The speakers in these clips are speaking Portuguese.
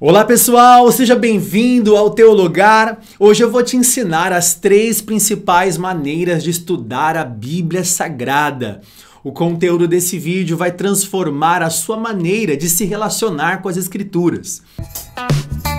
Olá pessoal, seja bem-vindo ao Teu Lugar. Hoje eu vou te ensinar as três principais maneiras de estudar a Bíblia Sagrada. O conteúdo desse vídeo vai transformar a sua maneira de se relacionar com as Escrituras. Música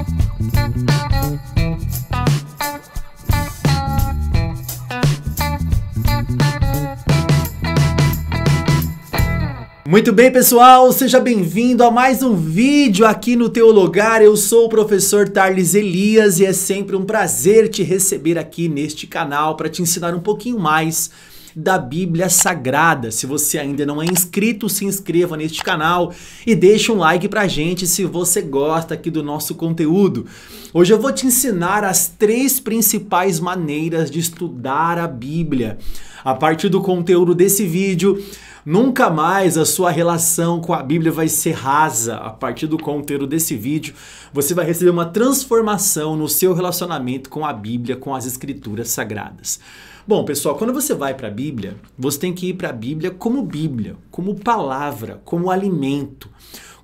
Muito bem, pessoal, seja bem-vindo a mais um vídeo aqui no Teu Lugar. Eu sou o professor Tarles Elias e é sempre um prazer te receber aqui neste canal para te ensinar um pouquinho mais da Bíblia Sagrada. Se você ainda não é inscrito, se inscreva neste canal e deixe um like pra gente se você gosta aqui do nosso conteúdo. Hoje eu vou te ensinar as três principais maneiras de estudar a Bíblia. A partir do conteúdo desse vídeo, Nunca mais a sua relação com a Bíblia vai ser rasa. A partir do conteúdo desse vídeo, você vai receber uma transformação no seu relacionamento com a Bíblia, com as Escrituras Sagradas. Bom, pessoal, quando você vai para a Bíblia, você tem que ir para a Bíblia como Bíblia, como palavra, como alimento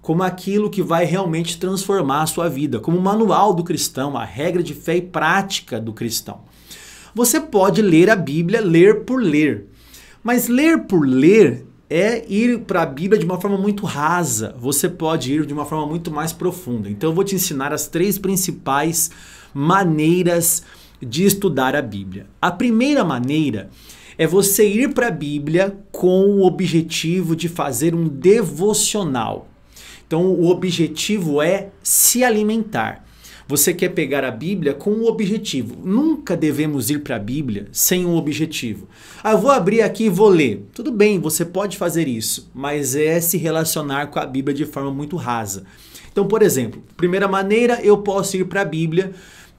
como aquilo que vai realmente transformar a sua vida, como o manual do cristão, a regra de fé e prática do cristão. Você pode ler a Bíblia ler por ler, mas ler por ler é ir para a Bíblia de uma forma muito rasa. Você pode ir de uma forma muito mais profunda. Então eu vou te ensinar as três principais maneiras de estudar a Bíblia. A primeira maneira é você ir para a Bíblia com o objetivo de fazer um devocional. Então o objetivo é se alimentar. Você quer pegar a Bíblia com um objetivo. Nunca devemos ir para a Bíblia sem um objetivo. Ah, eu vou abrir aqui e vou ler. Tudo bem, você pode fazer isso, mas é se relacionar com a Bíblia de forma muito rasa. Então, por exemplo, primeira maneira, eu posso ir para a Bíblia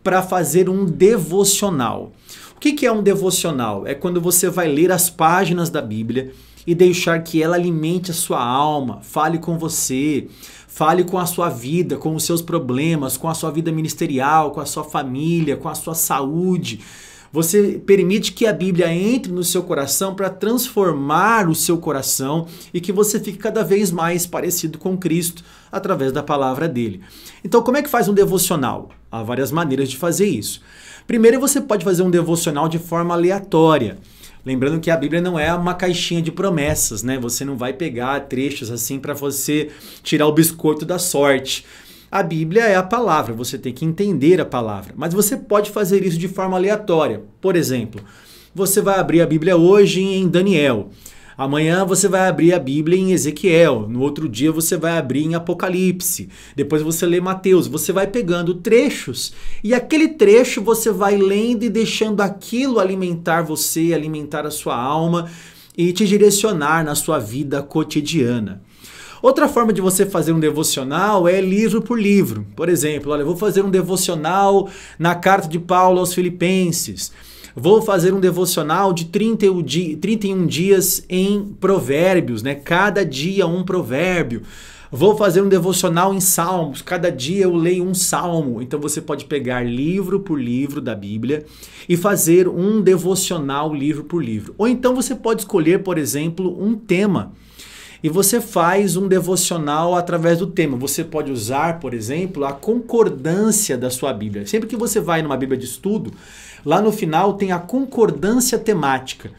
para fazer um devocional. O que é um devocional? É quando você vai ler as páginas da Bíblia e deixar que ela alimente a sua alma, fale com você, fale com a sua vida, com os seus problemas, com a sua vida ministerial, com a sua família, com a sua saúde. Você permite que a Bíblia entre no seu coração para transformar o seu coração e que você fique cada vez mais parecido com Cristo através da palavra dele. Então, como é que faz um devocional? Há várias maneiras de fazer isso. Primeiro, você pode fazer um devocional de forma aleatória. Lembrando que a Bíblia não é uma caixinha de promessas, né? Você não vai pegar trechos assim para você tirar o biscoito da sorte. A Bíblia é a palavra, você tem que entender a palavra. Mas você pode fazer isso de forma aleatória. Por exemplo, você vai abrir a Bíblia hoje em Daniel. Amanhã você vai abrir a Bíblia em Ezequiel, no outro dia você vai abrir em Apocalipse, depois você lê Mateus, você vai pegando trechos e aquele trecho você vai lendo e deixando aquilo alimentar você, alimentar a sua alma e te direcionar na sua vida cotidiana. Outra forma de você fazer um devocional é livro por livro. Por exemplo, olha, eu vou fazer um devocional na carta de Paulo aos Filipenses. Vou fazer um devocional de 31 dias em provérbios, né? Cada dia um provérbio. Vou fazer um devocional em salmos. Cada dia eu leio um salmo. Então você pode pegar livro por livro da Bíblia e fazer um devocional livro por livro. Ou então você pode escolher, por exemplo, um tema e você faz um devocional através do tema. Você pode usar, por exemplo, a concordância da sua Bíblia. Sempre que você vai numa Bíblia de estudo, Lá no final tem a concordância temática.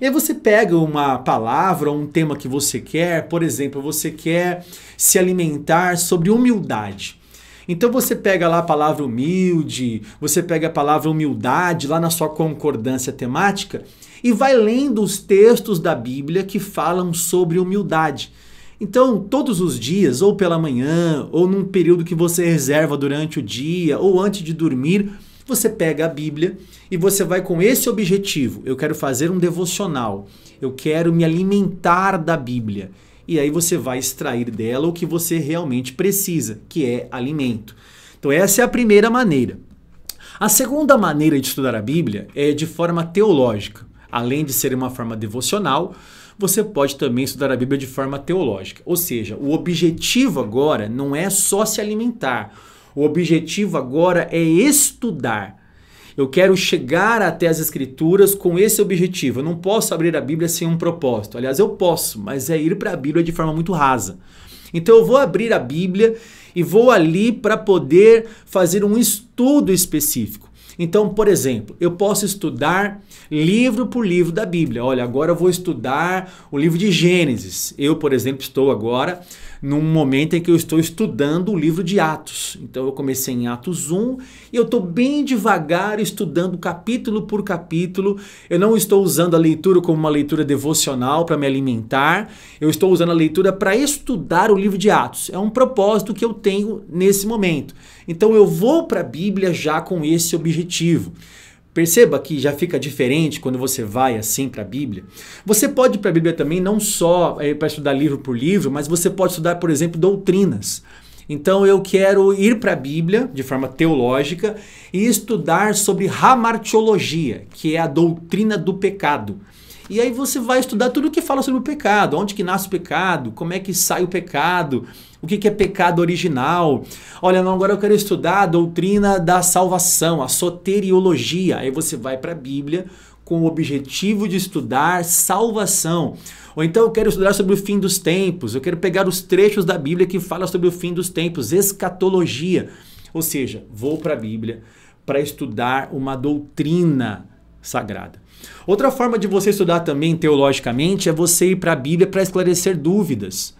E aí você pega uma palavra ou um tema que você quer, por exemplo, você quer se alimentar sobre humildade. Então você pega lá a palavra humilde, você pega a palavra humildade lá na sua concordância temática e vai lendo os textos da Bíblia que falam sobre humildade. Então, todos os dias, ou pela manhã, ou num período que você reserva durante o dia, ou antes de dormir, você pega a Bíblia e você vai com esse objetivo. Eu quero fazer um devocional. Eu quero me alimentar da Bíblia. E aí você vai extrair dela o que você realmente precisa, que é alimento. Então essa é a primeira maneira. A segunda maneira de estudar a Bíblia é de forma teológica. Além de ser uma forma devocional, você pode também estudar a Bíblia de forma teológica. Ou seja, o objetivo agora não é só se alimentar. O objetivo agora é estudar. Eu quero chegar até as Escrituras com esse objetivo. Eu não posso abrir a Bíblia sem um propósito. Aliás, eu posso, mas é ir para a Bíblia de forma muito rasa. Então eu vou abrir a Bíblia e vou ali para poder fazer um estudo específico. Então, por exemplo, eu posso estudar livro por livro da Bíblia. Olha, agora eu vou estudar o livro de Gênesis. Eu, por exemplo, estou agora num momento em que eu estou estudando o livro de Atos. Então eu comecei em Atos 1 e eu estou bem devagar estudando capítulo por capítulo. Eu não estou usando a leitura como uma leitura devocional para me alimentar, eu estou usando a leitura para estudar o livro de Atos. É um propósito que eu tenho nesse momento. Então eu vou para a Bíblia já com esse objetivo. Perceba que já fica diferente quando você vai assim para a Bíblia. Você pode ir para a Bíblia também não só é, eh, para estudar livro por livro, mas você pode estudar, por exemplo, doutrinas. Então eu quero ir para a Bíblia de forma teológica e estudar sobre ramartiologia, que é a doutrina do pecado. E aí você vai estudar tudo o que fala sobre o pecado, onde que nasce o pecado, como é que sai o pecado, o que, que é pecado original. Olha, não, agora eu quero estudar a doutrina da salvação, a soteriologia. Aí você vai para a Bíblia com o objetivo de estudar salvação. Ou então eu quero estudar sobre o fim dos tempos, eu quero pegar os trechos da Bíblia que fala sobre o fim dos tempos, escatologia. Ou seja, vou para a Bíblia para estudar uma doutrina sagrada. Outra forma de você estudar também teologicamente é você ir para a Bíblia para esclarecer dúvidas.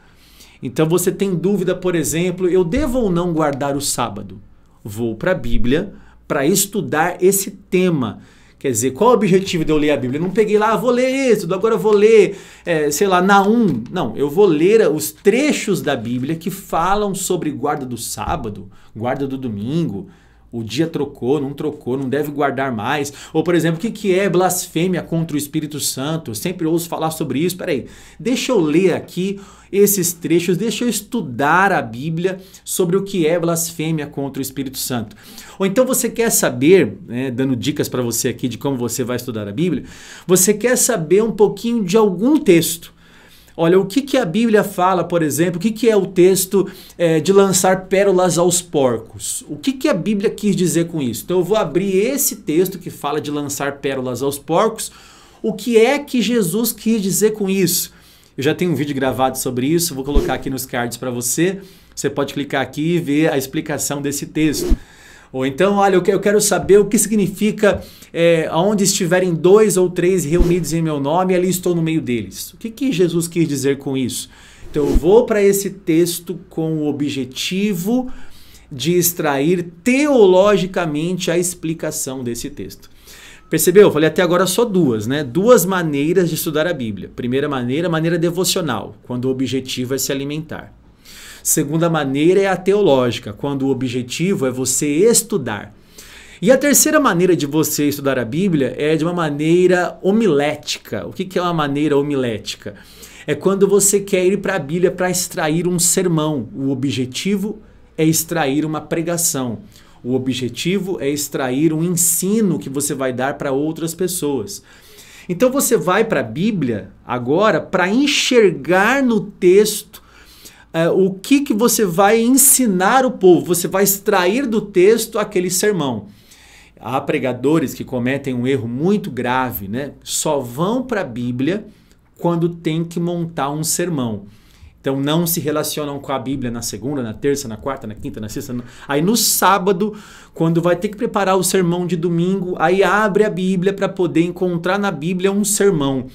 Então você tem dúvida, por exemplo, eu devo ou não guardar o sábado? Vou para a Bíblia para estudar esse tema. Quer dizer, qual o objetivo de eu ler a Bíblia? Eu não peguei lá, ah, vou ler Êxodo, agora vou ler, é, sei lá, Naum. Não, eu vou ler os trechos da Bíblia que falam sobre guarda do sábado, guarda do domingo, o dia trocou, não trocou, não deve guardar mais. Ou, por exemplo, o que, é blasfêmia contra o Espírito Santo? Eu sempre ouço falar sobre isso. Peraí, deixa eu ler aqui esses trechos, deixa eu estudar a Bíblia sobre o que é blasfêmia contra o Espírito Santo. Ou então você quer saber, né, dando dicas para você aqui de como você vai estudar a Bíblia, você quer saber um pouquinho de algum texto. Olha, o que, que a Bíblia fala, por exemplo, o que, que é o texto é, de lançar pérolas aos porcos? O que, que a Bíblia quis dizer com isso? Então eu vou abrir esse texto que fala de lançar pérolas aos porcos. O que é que Jesus quis dizer com isso? Eu já tenho um vídeo gravado sobre isso, vou colocar aqui nos cards para você. Você pode clicar aqui e ver a explicação desse texto. Ou então, olha, eu quero saber o que significa é, aonde estiverem dois ou três reunidos em meu nome, ali estou no meio deles. O que, que Jesus quis dizer com isso? Então, eu vou para esse texto com o objetivo de extrair teologicamente a explicação desse texto. Percebeu? Eu falei até agora só duas, né? Duas maneiras de estudar a Bíblia. Primeira maneira, maneira devocional, quando o objetivo é se alimentar. Segunda maneira é a teológica, quando o objetivo é você estudar. E a terceira maneira de você estudar a Bíblia é de uma maneira homilética. O que é uma maneira homilética? É quando você quer ir para a Bíblia para extrair um sermão. O objetivo é extrair uma pregação. O objetivo é extrair um ensino que você vai dar para outras pessoas. Então você vai para a Bíblia agora para enxergar no texto é, o que, que você vai ensinar o povo, você vai extrair do texto aquele sermão. Há pregadores que cometem um erro muito grave, né? Só vão para a Bíblia quando tem que montar um sermão. Então não se relacionam com a Bíblia na segunda, na terça, na quarta, na quinta, na sexta. Aí no sábado, quando vai ter que preparar o sermão de domingo, aí abre a Bíblia para poder encontrar na Bíblia um sermão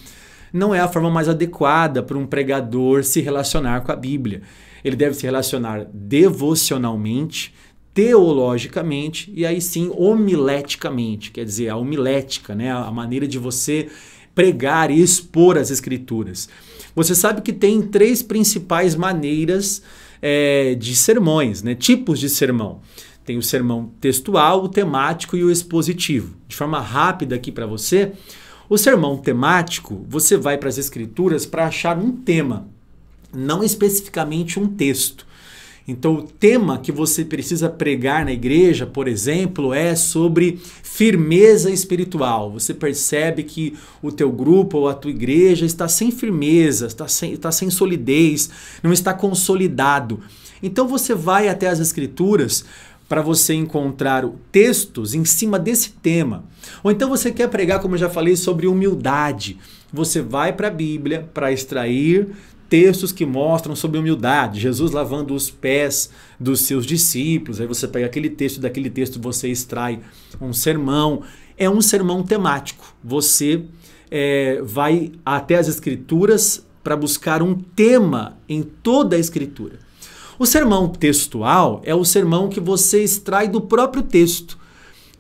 não é a forma mais adequada para um pregador se relacionar com a Bíblia. Ele deve se relacionar devocionalmente, teologicamente e aí sim homileticamente, quer dizer, a homilética, né? a maneira de você pregar e expor as escrituras. Você sabe que tem três principais maneiras é, de sermões, né? tipos de sermão. Tem o sermão textual, o temático e o expositivo. De forma rápida aqui para você, o sermão temático, você vai para as escrituras para achar um tema, não especificamente um texto. Então, o tema que você precisa pregar na igreja, por exemplo, é sobre firmeza espiritual. Você percebe que o teu grupo ou a tua igreja está sem firmeza, está sem, está sem solidez, não está consolidado. Então, você vai até as escrituras para você encontrar textos em cima desse tema. Ou então você quer pregar, como eu já falei, sobre humildade. Você vai para a Bíblia para extrair textos que mostram sobre humildade, Jesus lavando os pés dos seus discípulos. Aí você pega aquele texto, daquele texto você extrai um sermão. É um sermão temático. Você é, vai até as Escrituras para buscar um tema em toda a Escritura. O sermão textual é o sermão que você extrai do próprio texto.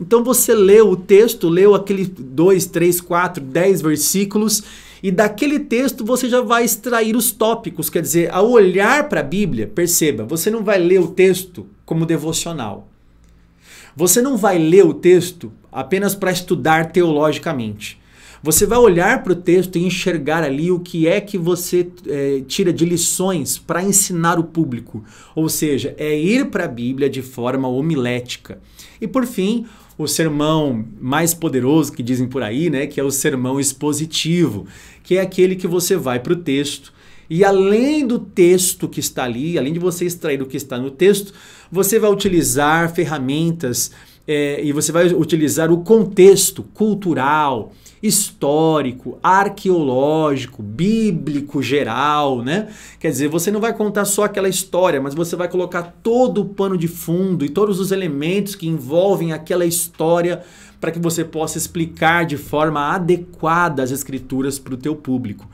Então você leu o texto, leu aqueles 2, 3, 4, 10 versículos e daquele texto você já vai extrair os tópicos, quer dizer, ao olhar para a Bíblia, perceba, você não vai ler o texto como devocional. Você não vai ler o texto apenas para estudar teologicamente. Você vai olhar para o texto e enxergar ali o que é que você é, tira de lições para ensinar o público. Ou seja, é ir para a Bíblia de forma homilética. E por fim, o sermão mais poderoso que dizem por aí, né, que é o sermão expositivo, que é aquele que você vai para o texto e além do texto que está ali, além de você extrair o que está no texto, você vai utilizar ferramentas é, e você vai utilizar o contexto cultural, histórico, arqueológico, bíblico geral, né? Quer dizer, você não vai contar só aquela história, mas você vai colocar todo o pano de fundo e todos os elementos que envolvem aquela história para que você possa explicar de forma adequada as escrituras para o teu público.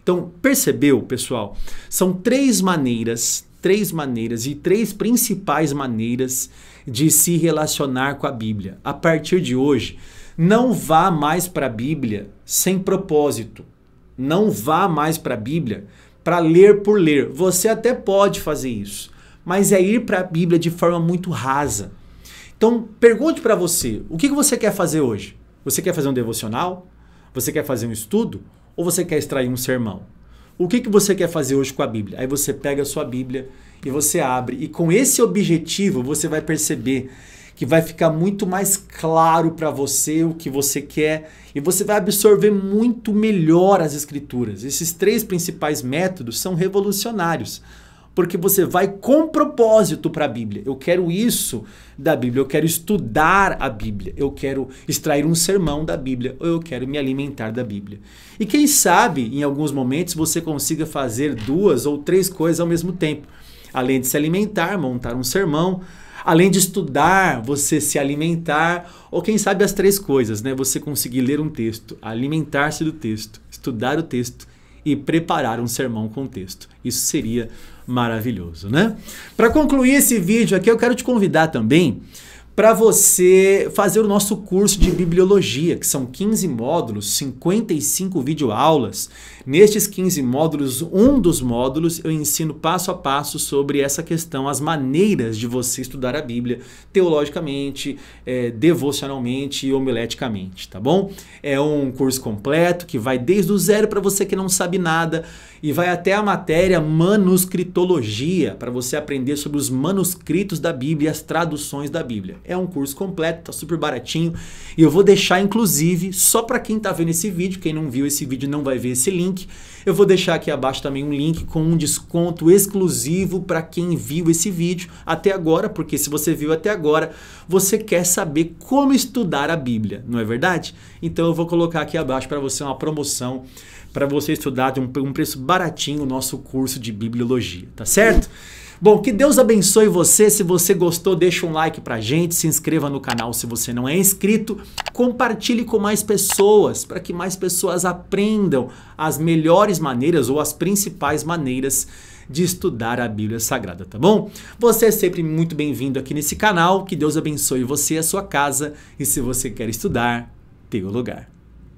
Então, percebeu, pessoal? São três maneiras, três maneiras e três principais maneiras de se relacionar com a Bíblia. A partir de hoje, não vá mais para a Bíblia sem propósito. Não vá mais para a Bíblia para ler por ler. Você até pode fazer isso, mas é ir para a Bíblia de forma muito rasa. Então, pergunte para você: o que você quer fazer hoje? Você quer fazer um devocional? Você quer fazer um estudo? Ou você quer extrair um sermão? O que, que você quer fazer hoje com a Bíblia? Aí você pega a sua Bíblia e você abre. E com esse objetivo você vai perceber que vai ficar muito mais claro para você o que você quer e você vai absorver muito melhor as escrituras. Esses três principais métodos são revolucionários porque você vai com propósito para a Bíblia. Eu quero isso da Bíblia, eu quero estudar a Bíblia, eu quero extrair um sermão da Bíblia, ou eu quero me alimentar da Bíblia. E quem sabe, em alguns momentos, você consiga fazer duas ou três coisas ao mesmo tempo. Além de se alimentar, montar um sermão, além de estudar, você se alimentar, ou quem sabe as três coisas, né? Você conseguir ler um texto, alimentar-se do texto, estudar o texto e preparar um sermão com texto. Isso seria maravilhoso, né? Para concluir esse vídeo aqui, eu quero te convidar também para você fazer o nosso curso de bibliologia, que são 15 módulos, 55 videoaulas. Nestes 15 módulos, um dos módulos eu ensino passo a passo sobre essa questão, as maneiras de você estudar a Bíblia teologicamente, é, devocionalmente e homileticamente, tá bom? É um curso completo que vai desde o zero para você que não sabe nada e vai até a matéria manuscritologia, para você aprender sobre os manuscritos da Bíblia e as traduções da Bíblia. É um curso completo, tá super baratinho. E eu vou deixar, inclusive, só para quem tá vendo esse vídeo, quem não viu esse vídeo não vai ver esse link. Eu vou deixar aqui abaixo também um link com um desconto exclusivo para quem viu esse vídeo até agora, porque se você viu até agora, você quer saber como estudar a Bíblia, não é verdade? Então eu vou colocar aqui abaixo para você uma promoção para você estudar de um, um preço baratinho o nosso curso de bibliologia, tá certo? Bom, que Deus abençoe você. Se você gostou, deixa um like pra gente, se inscreva no canal se você não é inscrito, compartilhe com mais pessoas para que mais pessoas aprendam as melhores maneiras ou as principais maneiras de estudar a Bíblia Sagrada, tá bom? Você é sempre muito bem-vindo aqui nesse canal. Que Deus abençoe você e a sua casa. E se você quer estudar, tem o lugar.